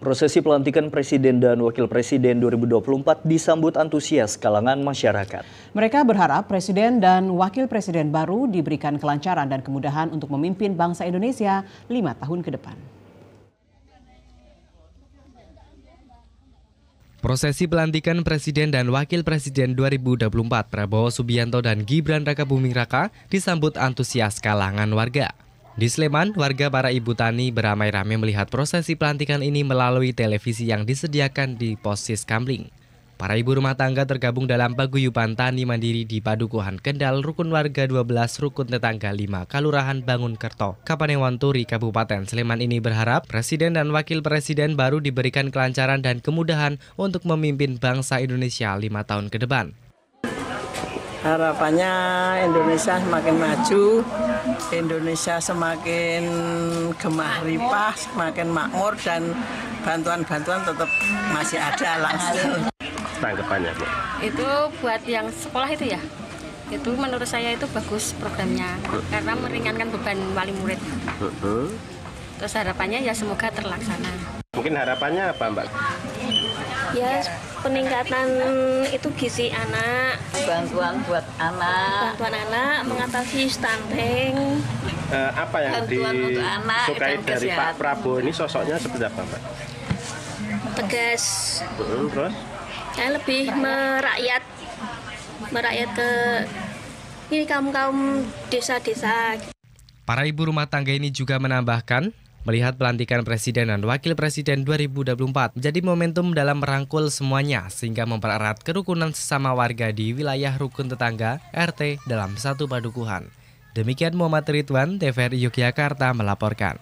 Prosesi pelantikan Presiden dan Wakil Presiden 2024 disambut antusias kalangan masyarakat. Mereka berharap Presiden dan Wakil Presiden baru diberikan kelancaran dan kemudahan untuk memimpin bangsa Indonesia lima tahun ke depan. Prosesi pelantikan Presiden dan Wakil Presiden 2024 Prabowo Subianto dan Gibran Raka Buming Raka disambut antusias kalangan warga. Di Sleman, warga para ibu tani beramai-ramai melihat prosesi pelantikan ini melalui televisi yang disediakan di posis Kamling. Para ibu rumah tangga tergabung dalam paguyuban tani mandiri di Padukuhan Kendal, rukun warga 12, rukun tetangga 5, Kalurahan Bangun Bangunkerto, Kapanewanturi, Kabupaten Sleman ini berharap Presiden dan Wakil Presiden baru diberikan kelancaran dan kemudahan untuk memimpin bangsa Indonesia lima tahun ke depan. Harapannya Indonesia semakin maju, Indonesia semakin gemah ripah, semakin makmur dan bantuan-bantuan tetap masih ada langsung. Tanggapannya, Bu? Itu buat yang sekolah itu ya? Itu menurut saya itu bagus programnya karena meringankan beban wali murid. Terus harapannya ya semoga terlaksana. Mungkin harapannya apa, Mbak? ya peningkatan itu gizi anak bantuan buat anak bantuan anak mengatasi stunting eh, apa yang disukai dari dari Pak Prabowo ini sosoknya seperti apa Pak? tegas hmm, terus saya lebih merakyat merakyat ke ini kaum kaum desa-desa Para ibu rumah tangga ini juga menambahkan, melihat pelantikan Presiden dan Wakil Presiden 2024 menjadi momentum dalam merangkul semuanya sehingga mempererat kerukunan sesama warga di wilayah rukun tetangga RT dalam satu padukuhan. Demikian Muhammad Ridwan, TVRI Yogyakarta melaporkan.